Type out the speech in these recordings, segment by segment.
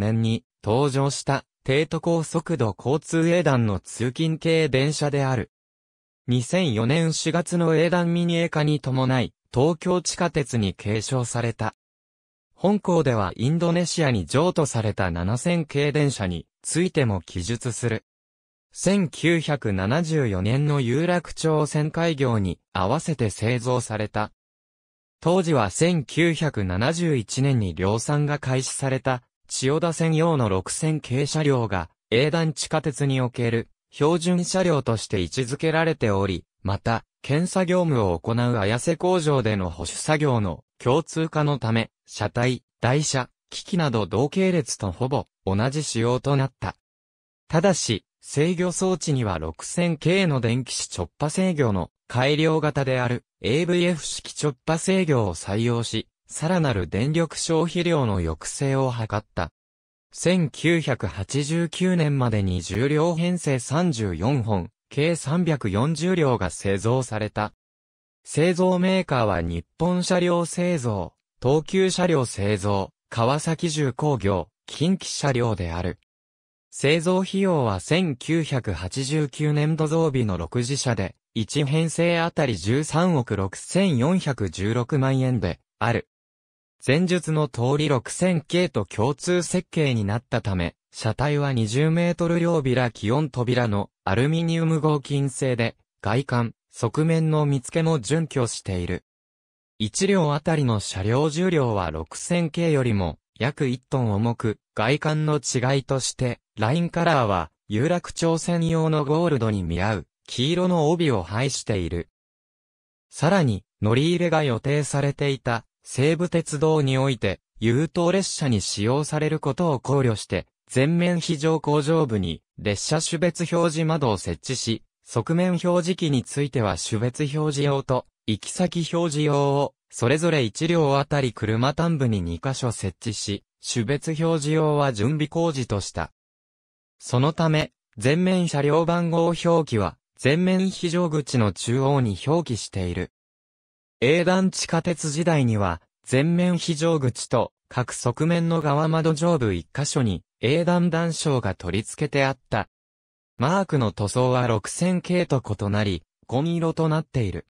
年に登場した低都高速度交通営団の通勤系電車である。2004年4月の営団ニエ化に伴い、東京地下鉄に継承された。本校ではインドネシアに譲渡された7000系電車についても記述する。1974年の有楽町線開業に合わせて製造された。当時は1971年に量産が開始された千代田線用の6000系車両が、英断地下鉄における標準車両として位置づけられており、また、検査業務を行う綾瀬工場での保守作業の共通化のため、車体、台車、機器など同系列とほぼ同じ仕様となった。ただし、制御装置には 6000K の電気子直波制御の改良型である AVF 式直波制御を採用し、さらなる電力消費量の抑制を図った。1989年までに重量編成34本、計340両が製造された。製造メーカーは日本車両製造、東急車両製造、川崎重工業、近畿車両である。製造費用は1989年度増備の6次車で、1編成あたり13億6416万円で、ある。前述の通り6 0 0 0系と共通設計になったため、車体は20メートル両ビラ気温扉のアルミニウム合金製で、外観、側面の見つけも準拠している。1両あたりの車両重量は6 0 0 0系よりも約1トン重く、外観の違いとして、ラインカラーは有楽町線用のゴールドに見合う黄色の帯を配している。さらに、乗り入れが予定されていた西武鉄道において、優等列車に使用されることを考慮して、全面非常工場部に列車種別表示窓を設置し、側面表示機については種別表示用と行き先表示用をそれぞれ1両あたり車端部に2箇所設置し、種別表示用は準備工事とした。そのため、全面車両番号表記は、全面非常口の中央に表記している。英団地下鉄時代には、全面非常口と、各側面の側窓上部一箇所に、英団断章が取り付けてあった。マークの塗装は6000系と異なり、紺色となっている。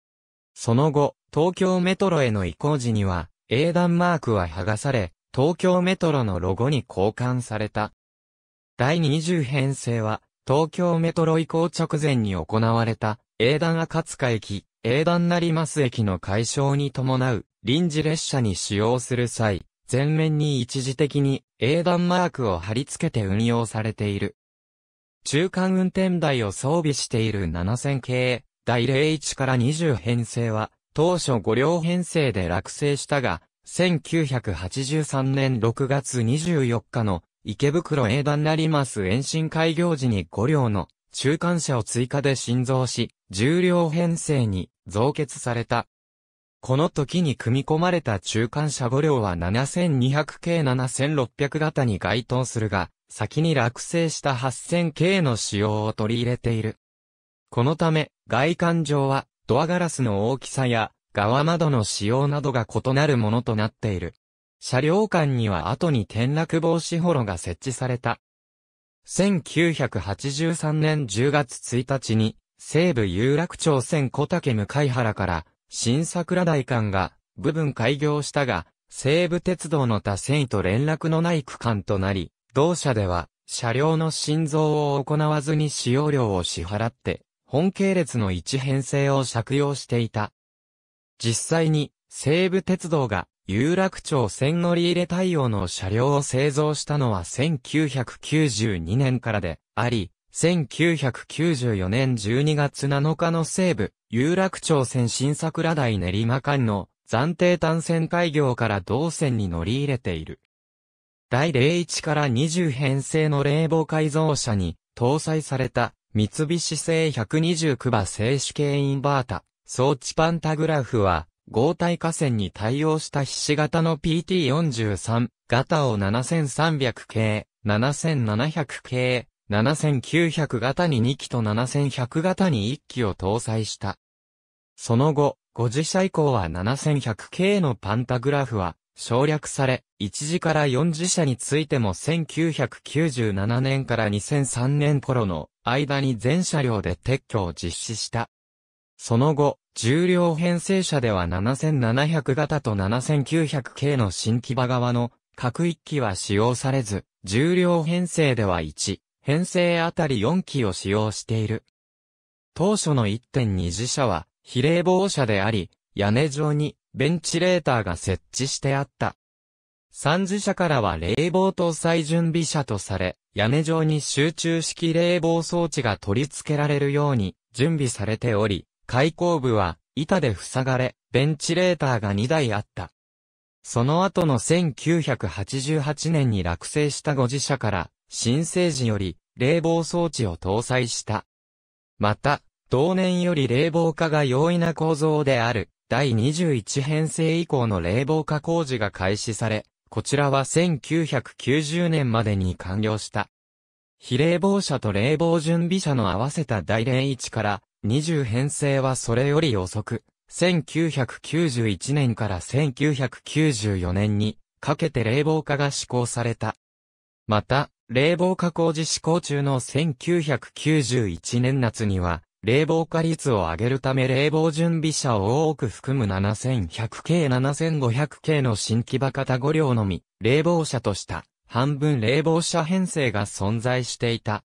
その後、東京メトロへの移行時には、英団マークは剥がされ、東京メトロのロゴに交換された。第20編成は、東京メトロ移行直前に行われた、英団赤塚駅、英断成増駅の解消に伴う臨時列車に使用する際、全面に一時的に英断マークを貼り付けて運用されている。中間運転台を装備している7000系、第01から20編成は、当初5両編成で落成したが、1983年6月24日の池袋英断成増延伸開業時に5両の中間車を追加で新造し、重量編成に増結された。この時に組み込まれた中間車5両は7200系7600型に該当するが、先に落成した8000系の仕様を取り入れている。このため、外観上は、ドアガラスの大きさや、側窓の仕様などが異なるものとなっている。車両間には後に転落防止ホロが設置された。1983年10月1日に、西部有楽町線小竹向原から、新桜台間が、部分開業したが、西武鉄道の他線と連絡のない区間となり、同社では、車両の心臓を行わずに使用料を支払って、本系列の一編成を借用していた。実際に、西武鉄道が有楽町線乗り入れ対応の車両を製造したのは1992年からであり、1994年12月7日の西部、有楽町線新桜台練馬間の暫定単線開業から同線に乗り入れている。第01から20編成の冷房改造車に搭載された三菱製129馬静止系インバータ装置パンタグラフは合体河川に対応した筆型の PT43 型を7300系、7700系、7900型に2機と7100型に1機を搭載した。その後、5次車以降は7100系のパンタグラフは省略され、1次から4次車についても1997年から2003年頃の間に全車両で撤去を実施した。その後、重量編成車では7700型と7900系の新木場側の各1機は使用されず、重量編成では1、編成あたり4機を使用している。当初の1.2次車は比例防車であり、屋根上にベンチレーターが設置してあった。3次車からは冷房搭載準備車とされ、屋根上に集中式冷房装置が取り付けられるように準備されており、開口部は板で塞がれ、ベンチレーターが2台あった。その後の1988年に落成したご自社から、新生児より冷房装置を搭載した。また、同年より冷房化が容易な構造である、第21編成以降の冷房化工事が開始され、こちらは1990年までに完了した。非冷房車と冷房準備車の合わせた第01から20編成はそれより遅く、1991年から1994年にかけて冷房化が施行された。また、冷房化工事施行中の1991年夏には、冷房化率を上げるため冷房準備車を多く含む7100系7500系の新木場型5両のみ、冷房車とした、半分冷房車編成が存在していた。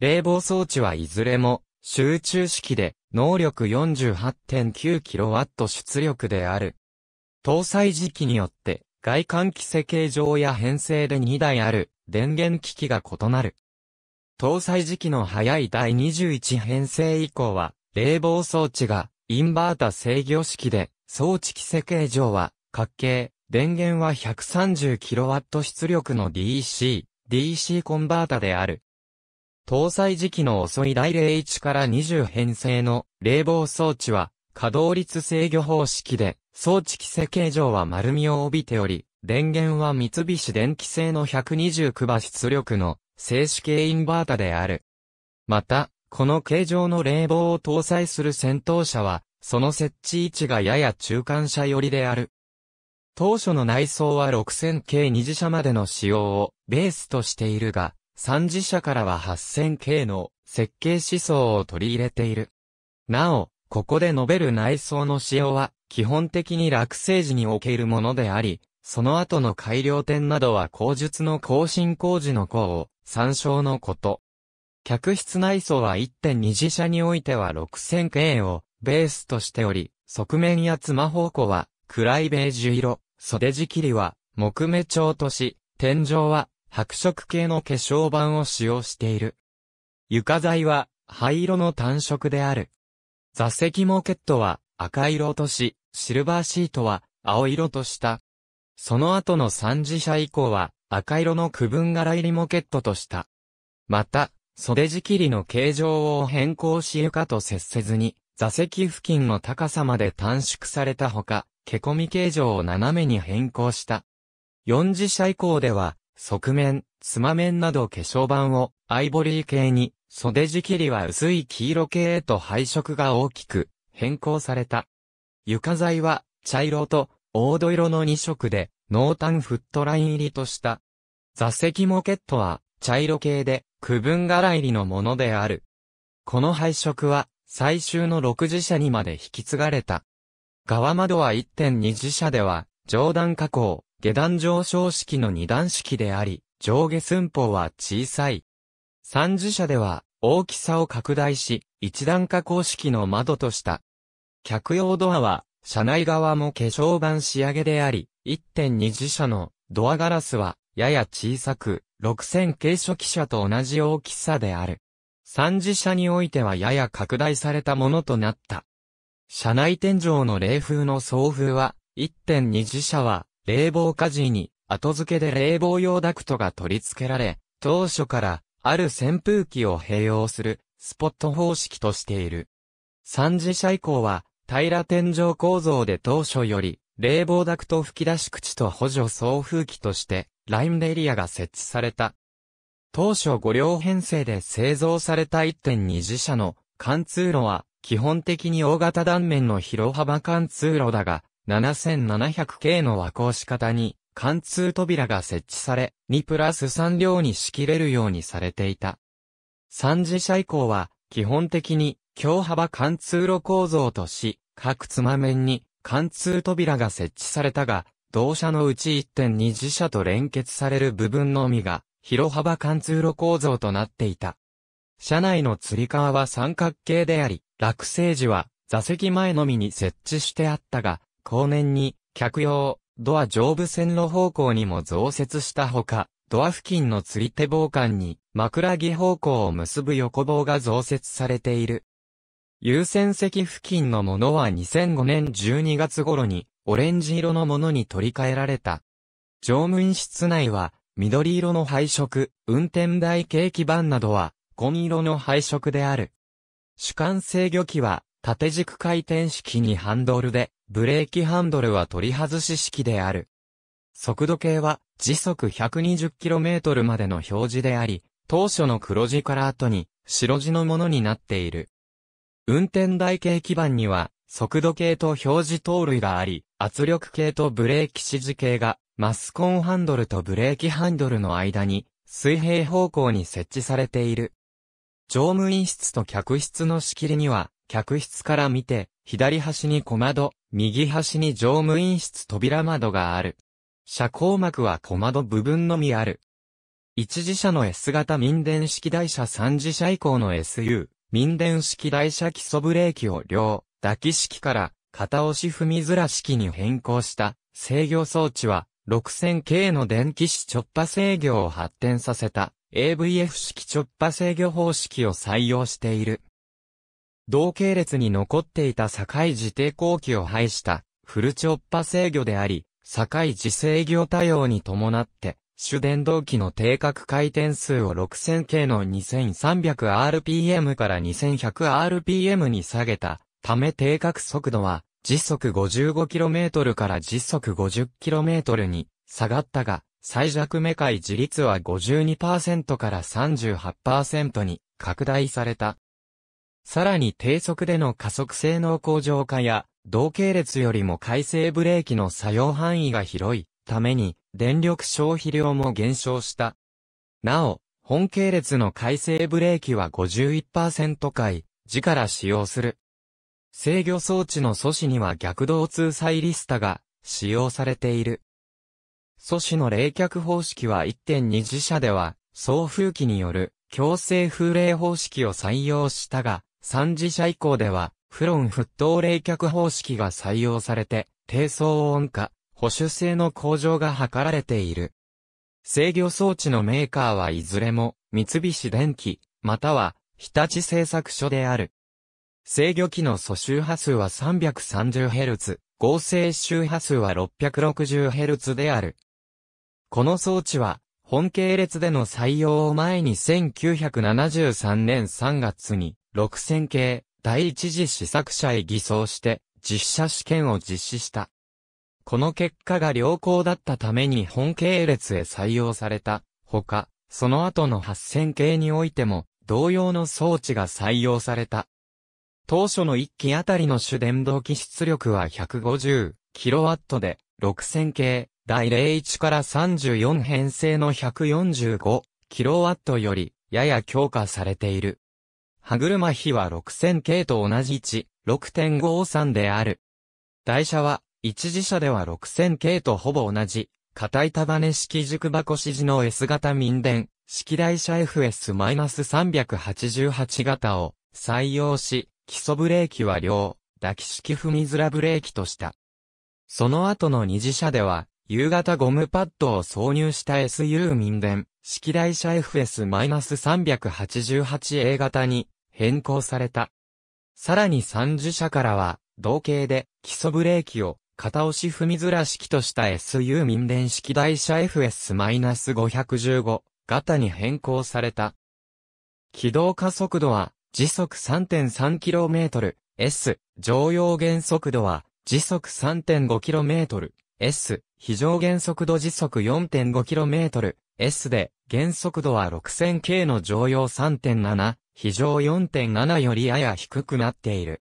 冷房装置はいずれも、集中式で能力 48.9kW 出力である。搭載時期によって外観規制形状や編成で2台ある電源機器が異なる。搭載時期の早い第21編成以降は冷房装置がインバータ制御式で装置規制形状は角形、電源は 130kW 出力の DC、DC コンバータである。搭載時期の遅い第01から20編成の冷房装置は稼働率制御方式で装置規制形状は丸みを帯びており、電源は三菱電機製の129馬出力の静止系インバータである。また、この形状の冷房を搭載する戦闘車は、その設置位置がやや中間車寄りである。当初の内装は6000系二次車までの使用をベースとしているが、三次社からは 8000K の設計思想を取り入れている。なお、ここで述べる内装の仕様は、基本的に落成時におけるものであり、その後の改良点などは工術の更新工事の項を参照のこと。客室内装は1.2次車においては 6000K をベースとしており、側面や妻方向は暗いベージュ色、袖地切りは木目調とし、天井は白色系の化粧板を使用している。床材は灰色の単色である。座席モケットは赤色とし、シルバーシートは青色とした。その後の三次車以降は赤色の区分柄入りモケットとした。また、袖仕切りの形状を変更し床と接せずに、座席付近の高さまで短縮されたほか、毛込み形状を斜めに変更した。四次車以降では、側面、つま面など化粧板をアイボリー系に、袖地切りは薄い黄色系へと配色が大きく変更された。床材は茶色と黄土色の2色で濃淡フットライン入りとした。座席モケットは茶色系で区分柄入りのものである。この配色は最終の6次車にまで引き継がれた。側窓は1.2次車では上段加工、下段上昇式の二段式であり、上下寸法は小さい。三次車では、大きさを拡大し、一段加工式の窓とした。客用ドアは、車内側も化粧板仕上げであり、1.2次車のドアガラスは、やや小さく、6000軽初期車と同じ大きさである。三次車においてはやや拡大されたものとなった。車内天井の冷風の送風は、1.2次車は、冷房火事に後付けで冷房用ダクトが取り付けられ、当初からある扇風機を併用するスポット方式としている。三次車以降は平ら天井構造で当初より冷房ダクト吹き出し口と補助送風機としてラインエリアが設置された。当初5両編成で製造された1.2次車の貫通路は基本的に大型断面の広幅貫通路だが、7700系の和光仕方に、貫通扉が設置され、2プラス3両に仕切れるようにされていた。3次車以降は、基本的に、強幅貫通路構造とし、各つま面に貫通扉が設置されたが、同社のうち1.2次車と連結される部分のみが、広幅貫通路構造となっていた。車内の吊り革は三角形であり、落成時は座席前のみに設置してあったが、後年に、客用、ドア上部線路方向にも増設したほか、ドア付近の釣り手防寒に枕木方向を結ぶ横棒が増設されている。優先席付近のものは2005年12月頃にオレンジ色のものに取り替えられた。乗務員室内は緑色の配色、運転台景気板などは紺色の配色である。主観制御機は縦軸回転式にハンドルでブレーキハンドルは取り外し式である。速度計は時速 120km までの表示であり、当初の黒字から後に白字のものになっている。運転台形基板には速度計と表示等類があり、圧力計とブレーキ指示計がマスコンハンドルとブレーキハンドルの間に水平方向に設置されている。乗務員室と客室の仕切りには客室から見て左端に小窓、右端に乗務員室扉窓がある。遮光膜は小窓部分のみある。一次車の S 型民電式台車三次車以降の SU、民電式台車基礎ブレーキを両、抱き式から片押し踏みづら式に変更した制御装置は 6000K の電気子直波制御を発展させた AVF 式直波制御方式を採用している。同系列に残っていた堺自抵抗期を廃した、フルチョッパ制御であり、堺自制御多様に伴って、主電動機の定格回転数を 6000K の 2300rpm から 2100rpm に下げた、ため定格速度は、時速 55km から時速 50km に下がったが、最弱メカイ自立は52%から38%に拡大された。さらに低速での加速性能向上化や、同系列よりも回生ブレーキの作用範囲が広いために、電力消費量も減少した。なお、本系列の回生ブレーキは51%回、時から使用する。制御装置の素子には逆動通サイリスタが使用されている。素子の冷却方式は1.2自社では、送風機による強制風冷方式を採用したが、三次社以降では、フロン沸騰冷却方式が採用されて、低騒音化、保守性の向上が図られている。制御装置のメーカーはいずれも、三菱電機、または、日立製作所である。制御機の素周波数は 330Hz、合成周波数は 660Hz である。この装置は、本系列での採用を前に1973年3月に、6000系第一次試作車へ偽装して実車試験を実施した。この結果が良好だったために本系列へ採用された。ほか、その後の8000系においても同様の装置が採用された。当初の1機あたりの主電動機出力は 150kW で、6000系、第01から34編成の 145kW より、やや強化されている。歯車比は6000系と同じ1、6.53である。台車は、一次車では6000系とほぼ同じ、硬い束ね式軸箱指示の S 型民電、式台車 FS-388 型を採用し、基礎ブレーキは両、抱き式踏みづブレーキとした。その後の二次車では、夕方ゴムパッドを挿入した SU 民電、式台車 FS-388A 型に、変更された。さらに三受車からは、同型で基礎ブレーキを片押し踏みずら式とした SU 民電式台車 FS-515 型に変更された。軌道加速度は時速 3.3km、S、常用減速度は時速 3.5km、S、非常減速度時速 4.5km、S で、減速度は 6000K の常用3.7非常4.7よりやや低くなっている。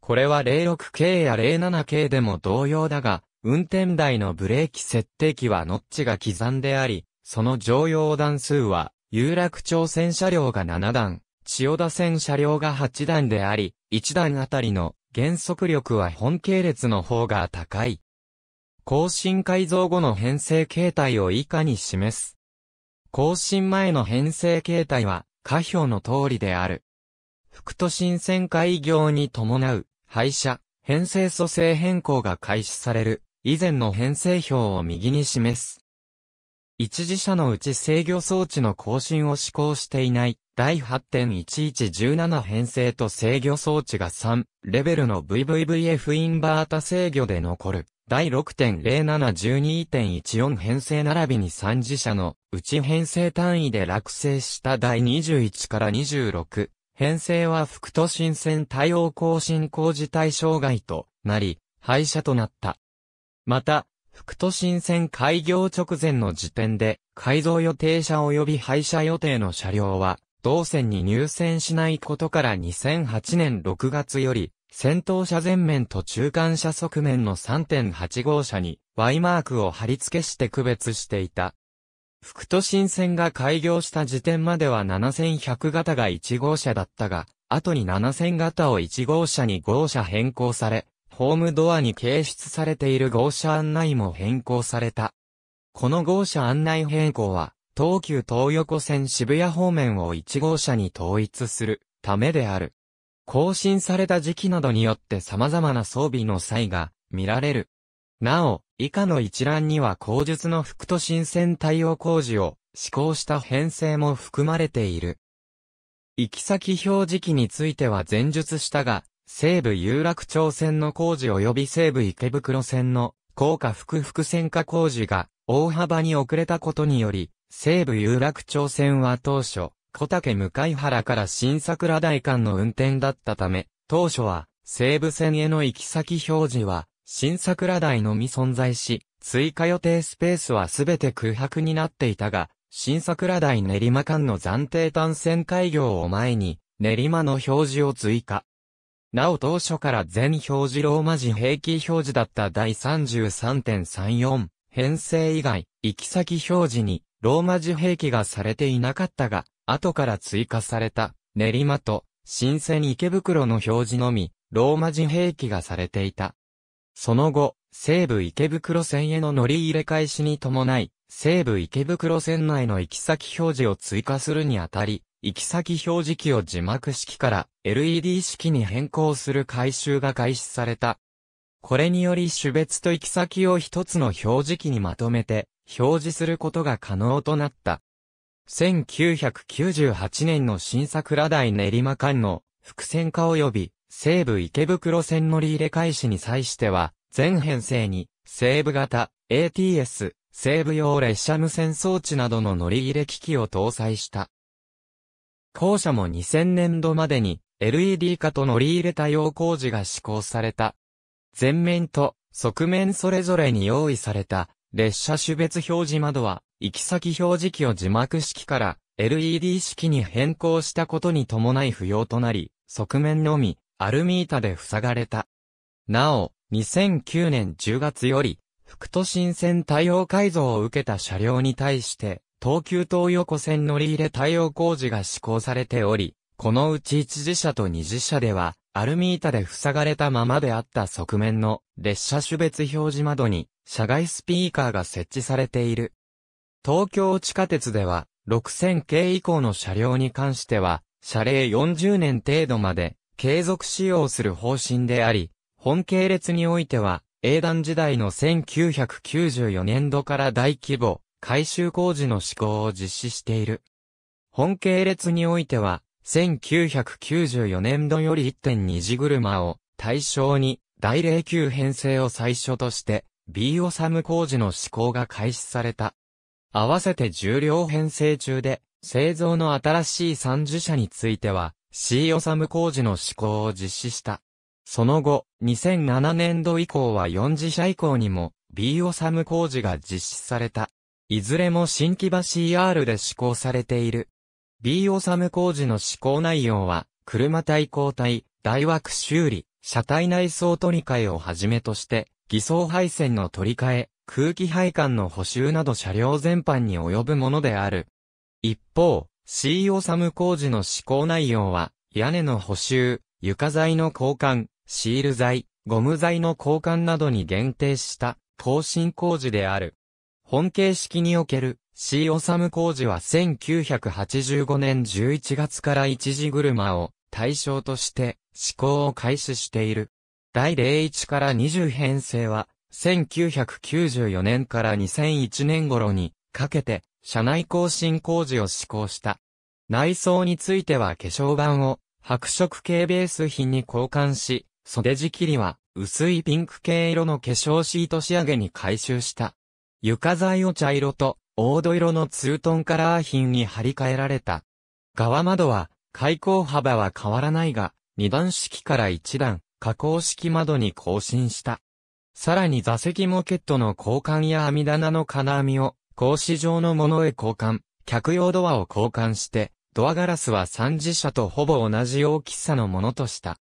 これは 06K や 07K でも同様だが、運転台のブレーキ設定器はノッチが刻んであり、その常用段数は、有楽町線車両が7段、千代田線車両が8段であり、1段あたりの減速力は本系列の方が高い。更新改造後の編成形態を以下に示す。更新前の編成形態は、下表の通りである。副都心線開業に伴う、廃車、編成組成変更が開始される、以前の編成表を右に示す。一時車のうち制御装置の更新を施行していない、第8.1117編成と制御装置が3レベルの VVVF インバータ制御で残る。第6.0712.14編成並びに3次車のうち編成単位で落成した第21から26編成は副都心線対応更新工事対象外となり、廃車となった。また、副都心線開業直前の時点で、改造予定車及び廃車予定の車両は、同線に入線しないことから2008年6月より、先頭車前面と中間車側面の3.8号車に Y マークを貼り付けして区別していた。副都心線が開業した時点までは7100型が1号車だったが、後に7000型を1号車に号車変更され、ホームドアに掲出されている号車案内も変更された。この号車案内変更は、東急東横線渋谷方面を1号車に統一するためである。更新された時期などによって様々な装備の際が見られる。なお、以下の一覧には後述の副都心線対応工事を施行した編成も含まれている。行き先表示器については前述したが、西武有楽町線の工事及び西武池袋線の高架複々線化工事が大幅に遅れたことにより、西武有楽町線は当初、小竹向原から新桜台間の運転だったため、当初は、西武線への行き先表示は、新桜台のみ存在し、追加予定スペースはすべて空白になっていたが、新桜台練馬間の暫定単線開業を前に、練馬の表示を追加。なお当初から全表示ローマ字平均表示だった第33.34編成以外、行き先表示にローマ字兵器がされていなかったが、後から追加された、練馬と、新鮮池袋の表示のみ、ローマ字兵器がされていた。その後、西武池袋線への乗り入れ開始に伴い、西武池袋線内の行き先表示を追加するにあたり、行き先表示器を字幕式から LED 式に変更する改修が開始された。これにより種別と行き先を一つの表示器にまとめて、表示することが可能となった。1998年の新桜台練馬間の伏線化及び西武池袋線乗り入れ開始に際しては、全編成に西武型 ATS 西武用列車無線装置などの乗り入れ機器を搭載した。校舎も2000年度までに LED 化と乗り入れ対応工事が施行された。前面と側面それぞれに用意された列車種別表示窓は、行き先表示器を字幕式から LED 式に変更したことに伴い不要となり、側面のみ、アルミ板で塞がれた。なお、2009年10月より、副都心線対応改造を受けた車両に対して、東急東横線乗り入れ対応工事が施行されており、このうち1次車と2次車では、アルミ板で塞がれたままであった側面の列車種別表示窓に車外スピーカーが設置されている。東京地下鉄では6000系以降の車両に関しては車齢40年程度まで継続使用する方針であり、本系列においては英断時代の1994年度から大規模改修工事の施行を実施している。本系列においては、1994年度より1.2次車を対象に第0 9編成を最初として B オサム工事の施行が開始された。合わせて重量編成中で製造の新しい三次車については C オサム工事の施行を実施した。その後、2007年度以降は4次車以降にも B オサム工事が実施された。いずれも新木場 CR で施行されている。B オサム工事の施行内容は、車対抗体、大枠修理、車体内装取り替えをはじめとして、偽装配線の取り替え、空気配管の補修など車両全般に及ぶものである。一方、C オサム工事の施行内容は、屋根の補修、床材の交換、シール材、ゴム材の交換などに限定した、更新工事である。本形式における C. 治工事は1985年11月から一時車を対象として施行を開始している。第01から20編成は1994年から2001年頃にかけて車内更新工事を施行した。内装については化粧板を白色系ベース品に交換し、袖地切りは薄いピンク系色の化粧シート仕上げに回収した。床材を茶色と黄土色のツートンカラー品に張り替えられた。側窓は、開口幅は変わらないが、二段式から一段、加工式窓に更新した。さらに座席モケットの交換や網棚の金網を、格子状のものへ交換、客用ドアを交換して、ドアガラスは三次車とほぼ同じ大きさのものとした。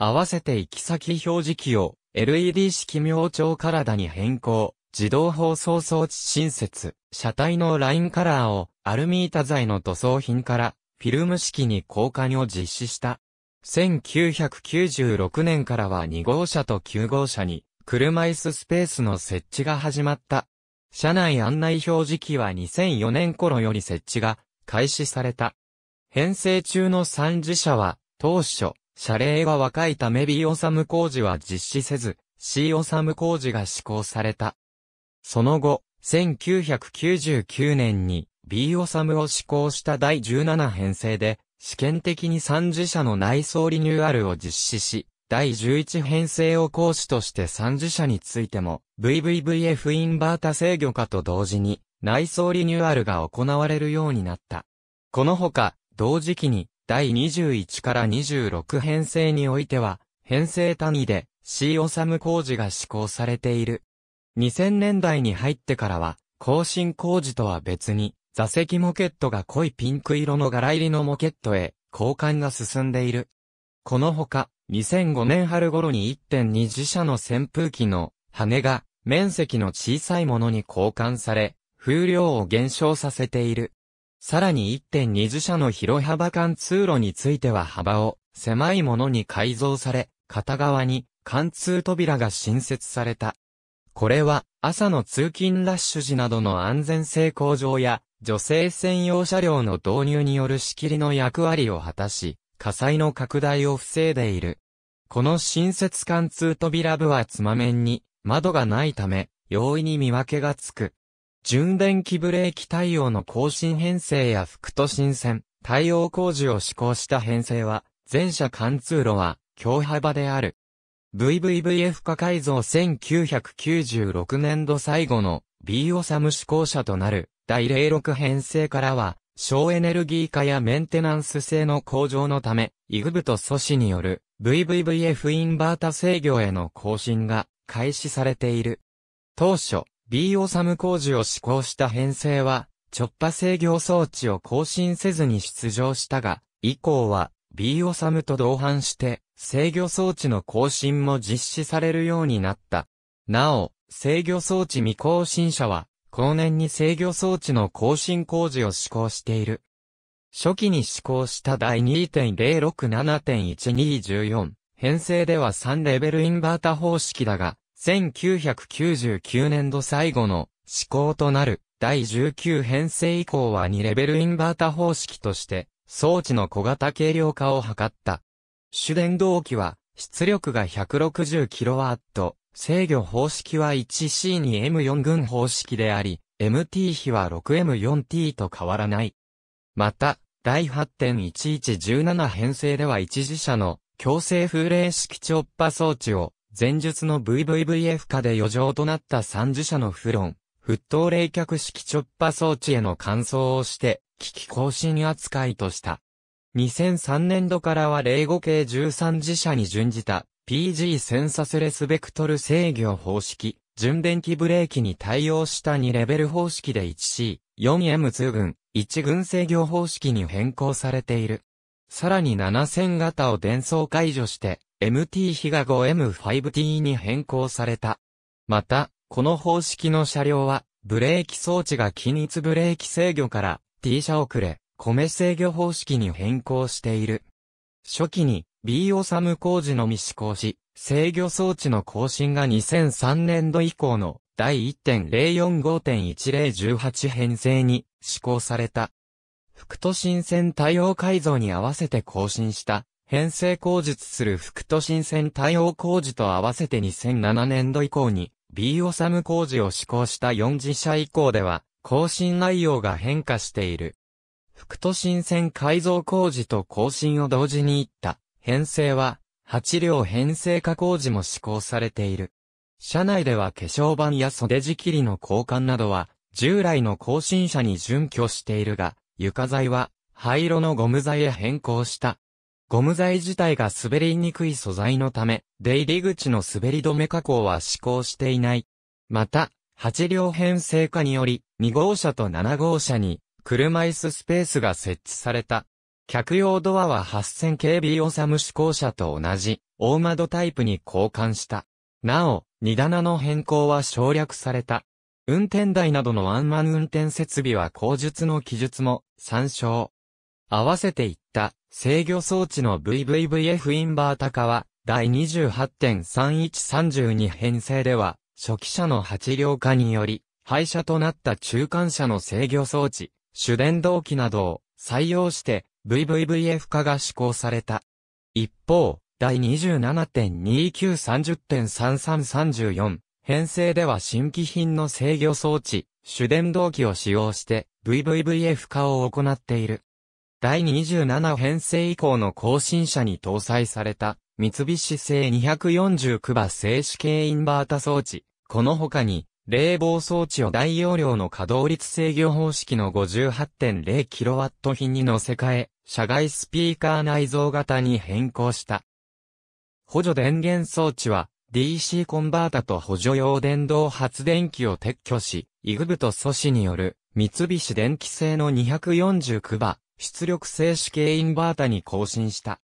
合わせて行き先表示器を LED 式明朝体に変更。自動放送装置新設、車体のラインカラーをアルミ板材の塗装品からフィルム式に交換を実施した。1996年からは2号車と9号車に車椅子スペースの設置が始まった。車内案内表示機は2004年頃より設置が開始された。編成中の3次車は当初、車齢が若いため B オサム工事は実施せず、C オサム工事が施行された。その後、1999年に B オサムを施行した第17編成で、試験的に三次社の内装リニューアルを実施し、第11編成を講師として三次社についても、VVVF インバータ制御化と同時に、内装リニューアルが行われるようになった。このほか、同時期に、第21から26編成においては、編成単位で C オサム工事が施行されている。2000年代に入ってからは、更新工事とは別に、座席モケットが濃いピンク色の柄入りのモケットへ、交換が進んでいる。このほか、2005年春頃に1.2次車の扇風機の羽が面積の小さいものに交換され、風量を減少させている。さらに1.2次車の広幅間通路については幅を狭いものに改造され、片側に貫通扉が新設された。これは朝の通勤ラッシュ時などの安全性向上や女性専用車両の導入による仕切りの役割を果たし、火災の拡大を防いでいる。この新設貫通扉部はつま面に窓がないため、容易に見分けがつく。純電気ブレーキ対応の更新編成や副都心線、対応工事を施行した編成は、全車貫通路は、強幅である。VVVF 化改造1996年度最後の B オサム試行車となる第06編成からは、省エネルギー化やメンテナンス性の向上のため、イグブと阻止による VVVF インバータ制御への更新が開始されている。当初、B オサム工事を施行した編成は、直波制御装置を更新せずに出場したが、以降は B オサムと同伴して、制御装置の更新も実施されるようになった。なお、制御装置未更新者は、後年に制御装置の更新工事を施行している。初期に施行した第2.067.1214編成では3レベルインバータ方式だが、1999年度最後の施行となる第19編成以降は2レベルインバータ方式として装置の小型軽量化を図った。主電動機は、出力が 160kW、制御方式は 1C に M4 群方式であり、MT 比は 6M4T と変わらない。また、第8.1117編成では一時車の強制風冷式超波装置を前述の VVVF 化で余剰となった三次車のフロン、沸騰冷却式超波装置への換装をして危機更新扱いとした。2003年度からは零五系13自社に準じた PG センサスレスベクトル制御方式、純電気ブレーキに対応した2レベル方式で 1C、4M2 群、1群制御方式に変更されている。さらに7000型を伝送解除して、MT 比が 5M5T に変更された。また、この方式の車両は、ブレーキ装置が均一ブレーキ制御から T 社遅れ、米制御方式に変更している。初期に B オサム工事のみ施行し、制御装置の更新が2003年度以降の第1.045.1018編成に施行された。副都心線対応改造に合わせて更新した編成工術する副都心線対応工事と合わせて2007年度以降に B オサム工事を施行した4次社以降では更新内容が変化している。副都心線改造工事と更新を同時に行った編成は、8両編成化工事も施行されている。車内では化粧板や袖仕切りの交換などは、従来の更新車に準拠しているが、床材は灰色のゴム材へ変更した。ゴム材自体が滑りにくい素材のため、出入り口の滑り止め加工は施行していない。また、8両編成化により、2号車と7号車に、車椅子スペースが設置された。客用ドアは8000 k b オサム試向車と同じ、大窓タイプに交換した。なお、荷棚の変更は省略された。運転台などのワンマン運転設備は工述の記述も参照。合わせていった制御装置の VVVF インバータ化は第28.3132編成では初期車の8両化により、廃車となった中間車の制御装置、主電動機などを採用して VVVF 化が施行された。一方、第27.2930.3334編成では新規品の制御装置、主電動機を使用して VVVF 化を行っている。第27編成以降の更新車に搭載された三菱製249馬静止系インバータ装置、この他に、冷房装置を大容量の稼働率制御方式の 58.0kW 品に乗せ替え、社外スピーカー内蔵型に変更した。補助電源装置は DC コンバータと補助用電動発電機を撤去し、イグブと素子による三菱電機製の2 4区馬出力静止系インバータに更新した。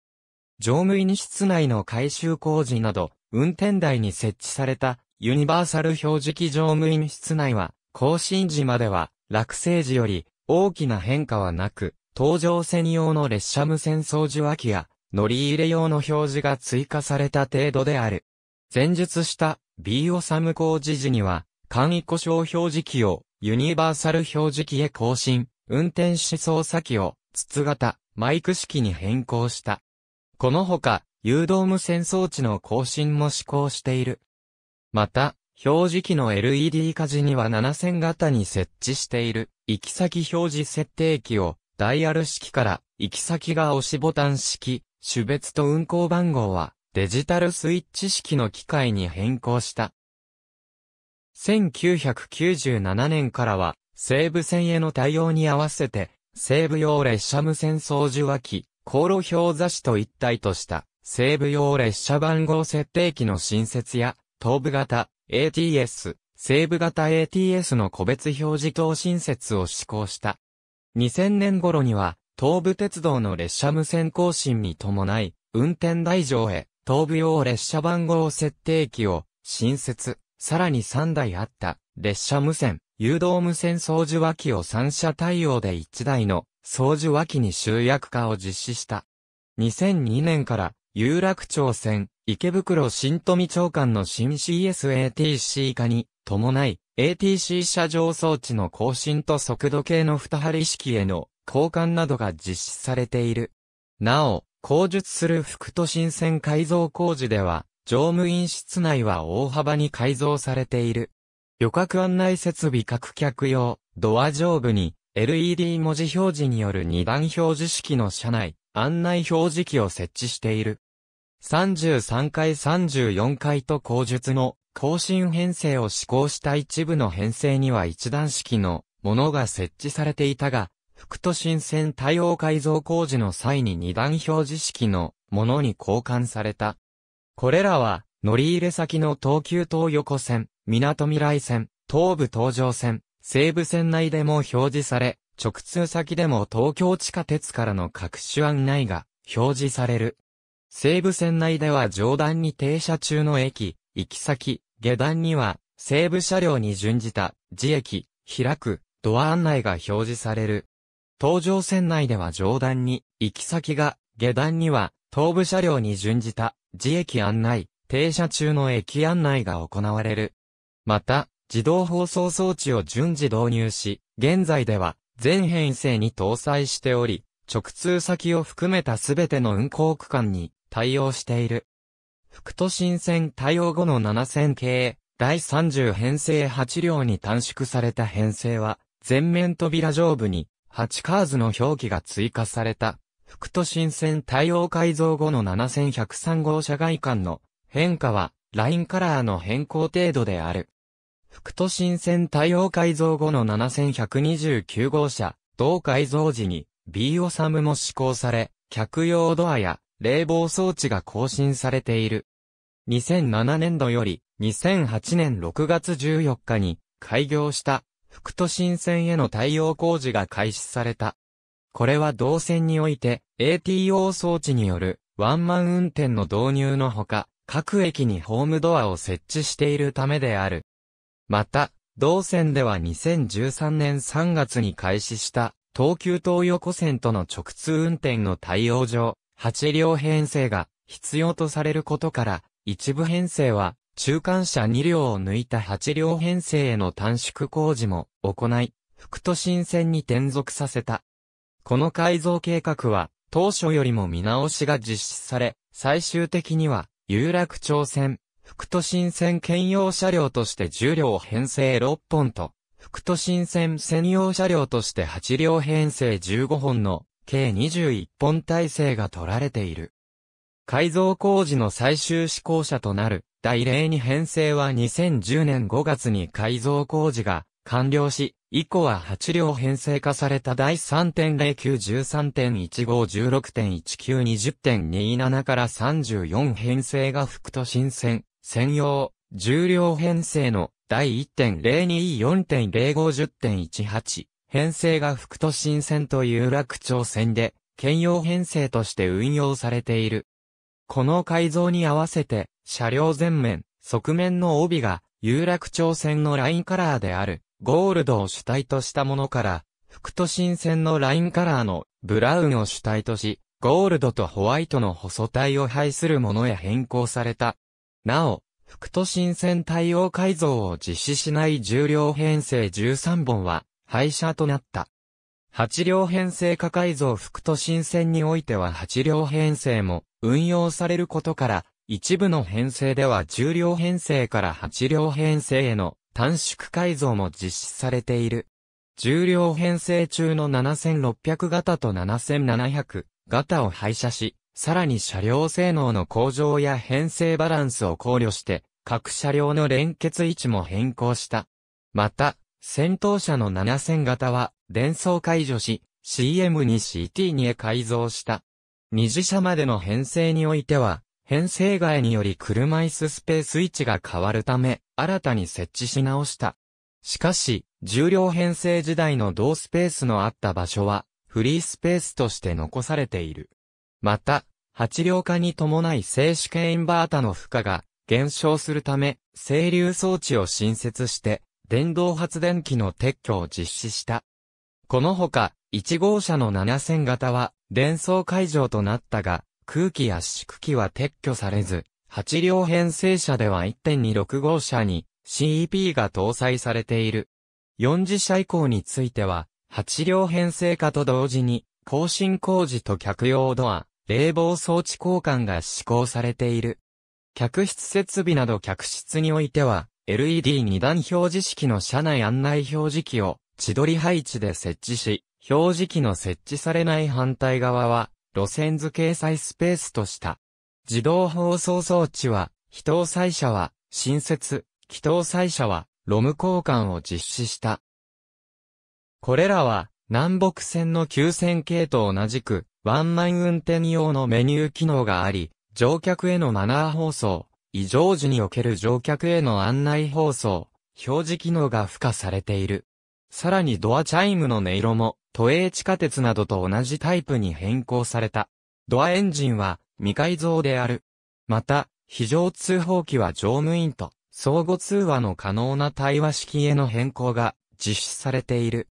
乗務員室内の改修工事など、運転台に設置されたユニバーサル表示器乗務員室内は、更新時までは、落成時より、大きな変化はなく、搭乗専用の列車無線掃除脇や、乗り入れ用の表示が追加された程度である。前述した B オサム工事時には、簡易故障表示器をユニバーサル表示器へ更新、運転士操作機を筒型、マイク式に変更した。このほか、誘導無線装置の更新も施行している。また、表示器の LED 火事には7000型に設置している、行き先表示設定器を、ダイヤル式から、行き先が押しボタン式、種別と運行番号は、デジタルスイッチ式の機械に変更した。1997年からは、西武線への対応に合わせて、西武用列車無線操縦話航路表座紙と一体とした、西武用列車番号設定機の新設や、東部型 ATS、西部型 ATS の個別表示等新設を施行した。2000年頃には、東武鉄道の列車無線更新に伴い、運転台上へ、東武用列車番号設定機を、新設、さらに3台あった、列車無線、誘導無線掃除話を3車対応で1台の、掃除話に集約化を実施した。2002年から、有楽町線、池袋新富町間の新 CSATC 化に伴い、ATC 車上装置の更新と速度計の二針式への交換などが実施されている。なお、工述する副都心線改造工事では、乗務員室内は大幅に改造されている。旅客案内設備各客用、ドア上部に LED 文字表示による二段表示式の車内、案内表示器を設置している。33回34回と口述の更新編成を施行した一部の編成には一段式のものが設置されていたが、副都心線対応改造工事の際に二段表示式のものに交換された。これらは乗り入れ先の東急東横線、港未来線、東武東上線、西武線内でも表示され、直通先でも東京地下鉄からの各種案内が表示される。西武線内では上段に停車中の駅、行き先、下段には、西武車両に準じた、自駅、開く、ドア案内が表示される。東上線内では上段に、行き先が、下段には、東部車両に準じた、自駅案内、停車中の駅案内が行われる。また、自動放送装置を順次導入し、現在では、全編成に搭載しており、直通先を含めたすべての運行区間に、対応している。副都心線対応後の7000系、第30編成8両に短縮された編成は、前面扉上部に、8カーズの表記が追加された、副都心線対応改造後の7103号車外観の変化は、ラインカラーの変更程度である。副都心線対応改造後の7129号車、同改造時に、B オサムも施行され、客用ドアや冷房装置が更新されている。2007年度より2008年6月14日に開業した福都新線への対応工事が開始された。これは動線において ATO 装置によるワンマン運転の導入のほか、各駅にホームドアを設置しているためである。また、同線では2013年3月に開始した東急東横線との直通運転の対応上、8両編成が必要とされることから、一部編成は中間車2両を抜いた8両編成への短縮工事も行い、副都心線に転属させた。この改造計画は当初よりも見直しが実施され、最終的には有楽町線、副都心線兼用車両として10両編成6本と、副都心線専用車両として8両編成15本の計21本体制が取られている。改造工事の最終施行者となる第0に編成は2010年5月に改造工事が完了し、以降は8両編成化された第3.0913.1516.1920.27から34編成が副都心線、専用、重量編成の第1.024.050.18編成が副都心線と有楽町線で、兼用編成として運用されている。この改造に合わせて、車両前面、側面の帯が、有楽町線のラインカラーである、ゴールドを主体としたものから、副都心線のラインカラーの、ブラウンを主体とし、ゴールドとホワイトの細体を配するものへ変更された。なお、副都心線対応改造を実施しない重量編成13本は、廃車となった。8両編成化改造副都心線においては8両編成も運用されることから、一部の編成では10両編成から8両編成への短縮改造も実施されている。10両編成中の7600型と7700型を廃車し、さらに車両性能の向上や編成バランスを考慮して、各車両の連結位置も変更した。また、戦闘車の7000型は、電装解除し、c m に c t 2へ改造した。二次車までの編成においては、編成外により車椅子スペース位置が変わるため、新たに設置し直した。しかし、重量編成時代の同スペースのあった場所は、フリースペースとして残されている。また、8両化に伴い静止系インバータの負荷が減少するため、整流装置を新設して、電動発電機の撤去を実施した。このほか、1号車の7000型は、電装会場となったが、空気圧縮機は撤去されず、8両編成車では1.26号車に CEP が搭載されている。4次車以降については、8両編成化と同時に、更新工事と客用ドア、冷房装置交換が施行されている。客室設備など客室においては、LED2 段表示式の車内案内表示器を千鳥配置で設置し、表示器の設置されない反対側は路線図掲載スペースとした。自動放送装置は、非搭載車は新設、非搭載車はロム交換を実施した。これらは南北線の急線系と同じくワンマン運転用のメニュー機能があり、乗客へのマナー放送、異常時における乗客への案内放送、表示機能が付加されている。さらにドアチャイムの音色も、都営地下鉄などと同じタイプに変更された。ドアエンジンは未改造である。また、非常通報機は乗務員と相互通話の可能な対話式への変更が実施されている。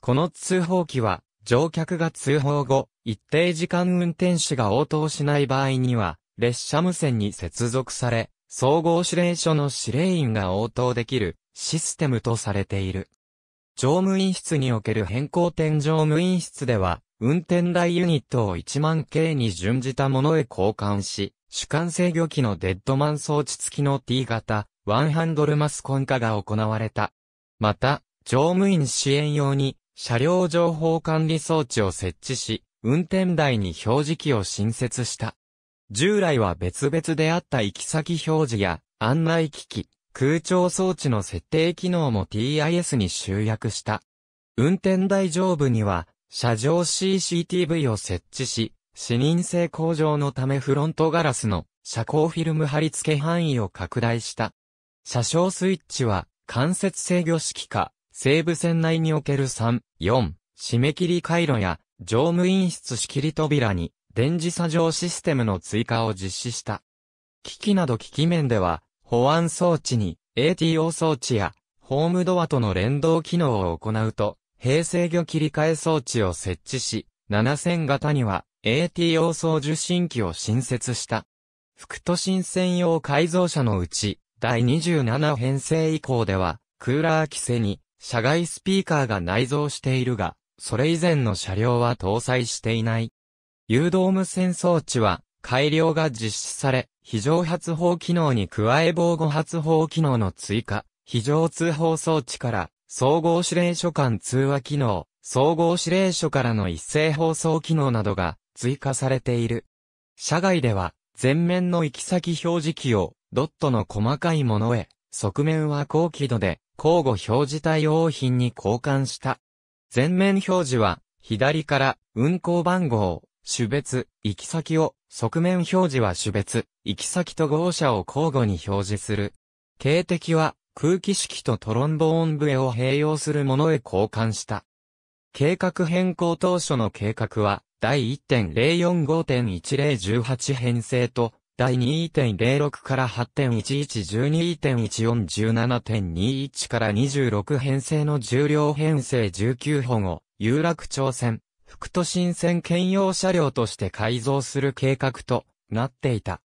この通報機は乗客が通報後、一定時間運転士が応答しない場合には、列車無線に接続され、総合指令所の指令員が応答できるシステムとされている。乗務員室における変更点乗務員室では、運転台ユニットを1万系に準じたものへ交換し、主管制御機のデッドマン装置付きの T 型、ワンハンドルマスコン化が行われた。また、乗務員支援用に、車両情報管理装置を設置し、運転台に表示器を新設した。従来は別々であった行き先表示や案内機器、空調装置の設定機能も TIS に集約した。運転台上部には、車上 CCTV を設置し、視認性向上のためフロントガラスの車高フィルム貼り付け範囲を拡大した。車掌スイッチは、間接制御式か、西武線内における3、4、締め切り回路や、乗務員室仕切り扉に、電磁作業システムの追加を実施した。機器など機器面では、保安装置に ATO 装置やホームドアとの連動機能を行うと、平成魚切り替え装置を設置し、7000型には ATO 送受信機を新設した。副都心専用改造車のうち、第27編成以降では、クーラー規制に、車外スピーカーが内蔵しているが、それ以前の車両は搭載していない。誘導無線装置は改良が実施され、非常発砲機能に加え防護発砲機能の追加、非常通報装置から総合指令所間通話機能、総合指令所からの一斉放送機能などが追加されている。社外では、前面の行き先表示器をドットの細かいものへ、側面は高輝度で交互表示対応品に交換した。前面表示は、左から運行番号、種別、行き先を、側面表示は種別、行き先と号車を交互に表示する。警笛は、空気式とトロンボーン笛を併用するものへ交換した。計画変更当初の計画は、第1.045.1018編成と、第2.06から8.1112.1417.21から26編成の重量編成19本を、有楽町線、副都心線兼用車両として改造する計画となっていた。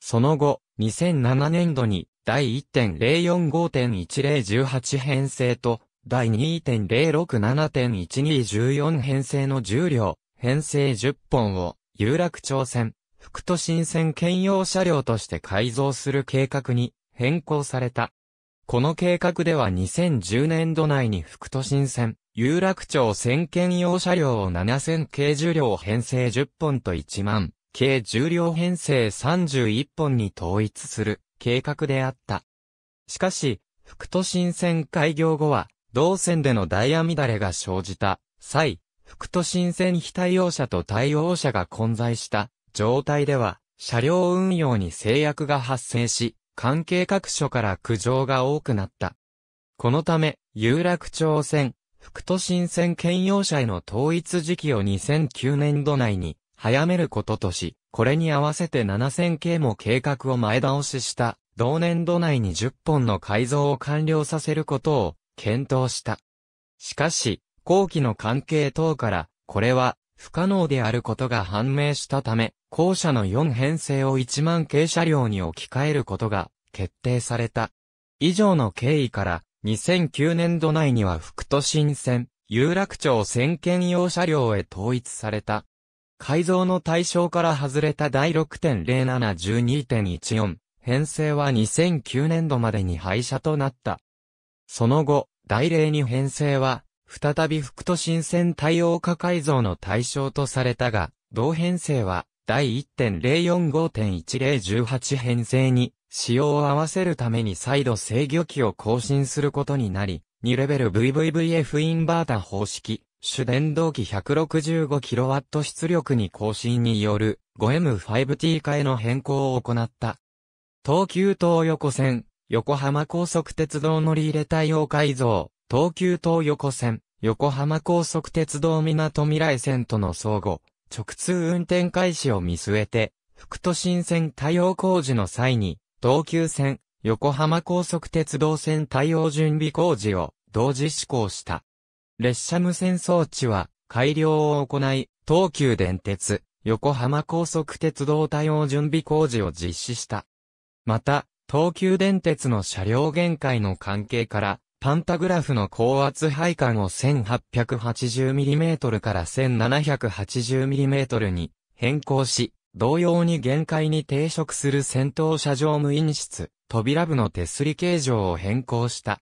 その後、2007年度に第1.045.1018編成と第2.067.1214編成の10両、編成10本を有楽町線、副都心線兼用車両として改造する計画に変更された。この計画では2010年度内に副都心線、有楽町線兼用車両を7000系重量編成10本と1万、計重量編成31本に統一する計画であった。しかし、副都心線開業後は、同線でのダイヤ乱れが生じた際、副都心線非対応車と対応車が混在した状態では、車両運用に制約が発生し、関係各所から苦情が多くなった。このため、有楽町線、副都心線兼用車への統一時期を2009年度内に早めることとし、これに合わせて7000系も計画を前倒しした、同年度内に10本の改造を完了させることを検討した。しかし、後期の関係等から、これは不可能であることが判明したため、校舎の4編成を1万系車両に置き換えることが決定された。以上の経緯から、2009年度内には副都心線、有楽町線兼用車両へ統一された。改造の対象から外れた第6.0712.14編成は2009年度までに廃車となった。その後、第02編成は、再び副都心線対応化改造の対象とされたが、同編成は、第1.045.1018編成に、仕様を合わせるために再度制御機を更新することになり、2レベル VVVF インバータ方式、主電動機 165kW 出力に更新による 5M5T 化への変更を行った。東急東横線、横浜高速鉄道乗り入れ対応改造、東急東横線、横浜高速鉄道港未来線との相互、直通運転開始を見据えて、副都心線対応工事の際に、東急線、横浜高速鉄道線対応準備工事を同時施行した。列車無線装置は改良を行い、東急電鉄、横浜高速鉄道対応準備工事を実施した。また、東急電鉄の車両限界の関係から、パンタグラフの高圧配管を 1880mm から 1780mm に変更し、同様に限界に抵触する先頭車上無印室、扉部の手すり形状を変更した。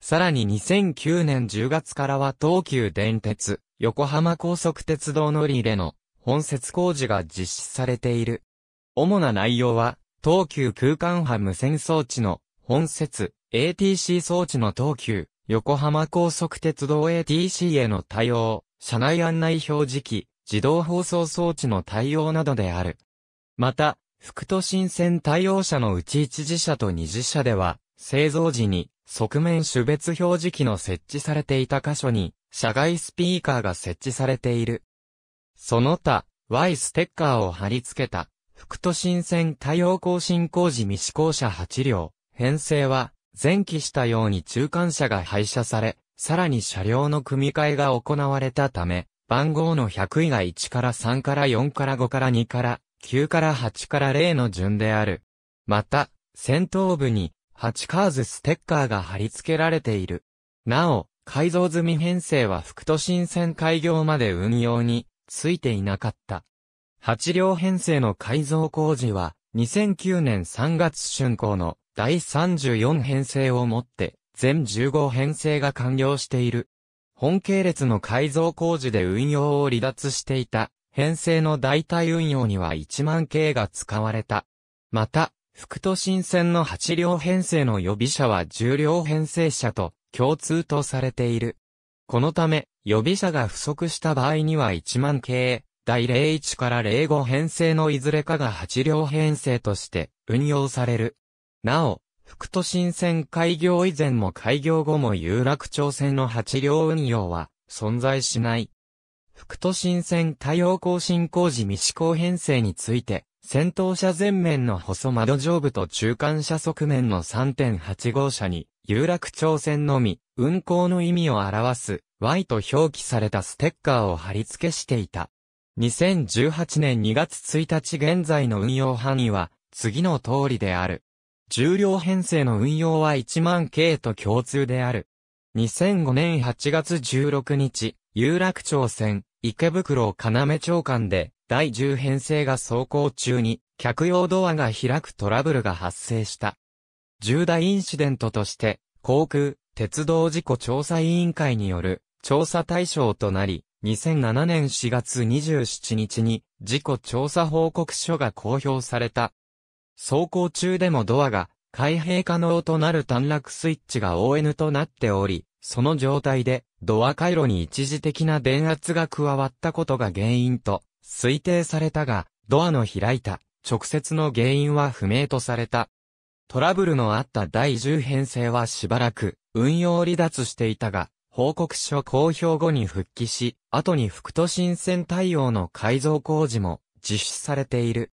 さらに2009年10月からは東急電鉄、横浜高速鉄道乗り入れの本節工事が実施されている。主な内容は、東急空間波無線装置の本節、ATC 装置の東急、横浜高速鉄道 ATC への対応、車内案内表示器、自動放送装置の対応などである。また、副都心線対応車のうち1次車と2次車では、製造時に側面種別表示器の設置されていた箇所に、社外スピーカーが設置されている。その他、Y ステッカーを貼り付けた、副都心線対応更新工事未施行車8両、編成は、前期したように中間車が廃車され、さらに車両の組み替えが行われたため、番号の100位が1から3から4から5から2から9から8から0の順である。また、先頭部に8カーズステッカーが貼り付けられている。なお、改造済み編成は副都心線開業まで運用についていなかった。8両編成の改造工事は2009年3月竣工の第34編成をもって、全15編成が完了している。本系列の改造工事で運用を離脱していた、編成の代替運用には1万系が使われた。また、副都心線の8両編成の予備車は10両編成車と共通とされている。このため、予備車が不足した場合には1万系、第01から05編成のいずれかが8両編成として運用される。なお、副都心線開業以前も開業後も有楽町線の8両運用は存在しない。副都心線太陽更新工事未施行編成について、先頭車前面の細窓上部と中間車側面の3.8号車に、有楽町線のみ、運行の意味を表す Y と表記されたステッカーを貼り付けしていた。2018年2月1日現在の運用範囲は、次の通りである。重量編成の運用は1万系と共通である。2005年8月16日、有楽町線、池袋要町間で、第10編成が走行中に、客用ドアが開くトラブルが発生した。重大インシデントとして、航空、鉄道事故調査委員会による調査対象となり、2007年4月27日に事故調査報告書が公表された。走行中でもドアが開閉可能となる短絡スイッチが ON となっており、その状態でドア回路に一時的な電圧が加わったことが原因と推定されたが、ドアの開いた直接の原因は不明とされた。トラブルのあった第10編成はしばらく運用離脱していたが、報告書公表後に復帰し、後に副都心線対応の改造工事も実施されている。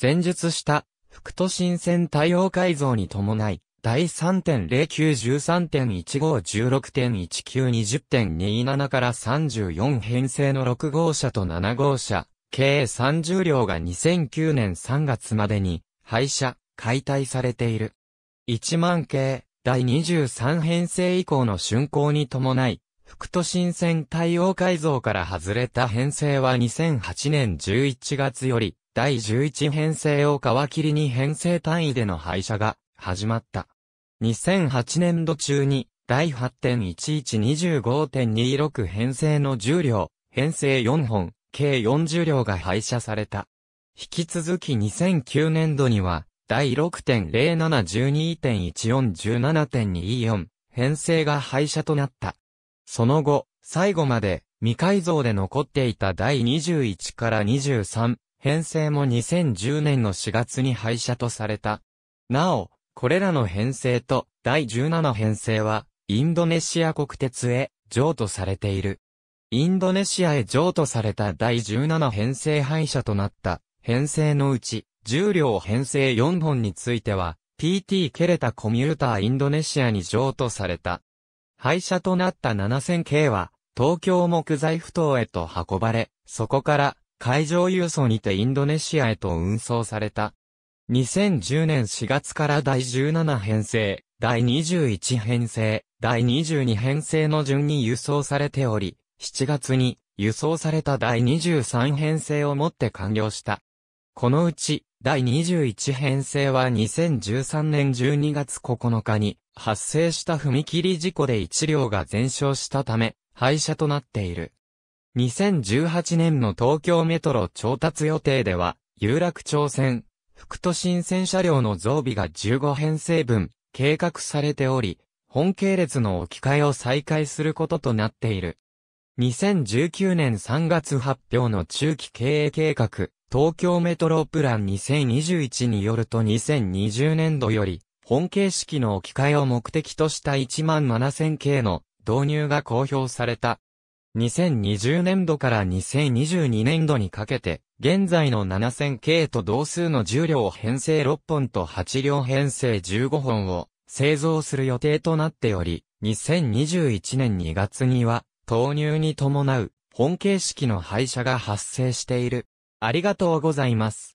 前述した副都心線対応改造に伴い、第3.0913.1516.1920.27から34編成の6号車と7号車、計30両が2009年3月までに廃車、解体されている。1万系、第23編成以降の竣工に伴い、副都心線対応改造から外れた編成は2008年11月より、第11編成を皮切りに編成単位での廃車が始まった。2008年度中に第8.1125.26編成の10両、編成4本、計40両が廃車された。引き続き2009年度には、第6.0712.1417.24編成が廃車となった。その後、最後まで未改造で残っていた第21から23、編成も2010年の4月に廃車とされた。なお、これらの編成と第17編成は、インドネシア国鉄へ譲渡されている。インドネシアへ譲渡された第17編成廃車となった編成のうち、重量編成4本については、PT ケレタコミューターインドネシアに譲渡された。廃車となった7000系は、東京木材埠頭へと運ばれ、そこから海上輸送にてインドネシアへと運送された。2010年4月から第17編成、第21編成、第22編成の順に輸送されており、7月に輸送された第23編成をもって完了した。このうち、第21編成は2013年12月9日に発生した踏切事故で1両が全焼したため、廃車となっている。2018年の東京メトロ調達予定では、有楽町線、副都心線車両の増備が15編成分、計画されており、本系列の置き換えを再開することとなっている。2019年3月発表の中期経営計画、東京メトロプラン2021によると2020年度より、本形式の置き換えを目的とした1万7000系の導入が公表された。2020年度から2022年度にかけて、現在の7000系と同数の10両編成6本と8両編成15本を製造する予定となっており、2021年2月には、投入に伴う本形式の廃車が発生している。ありがとうございます。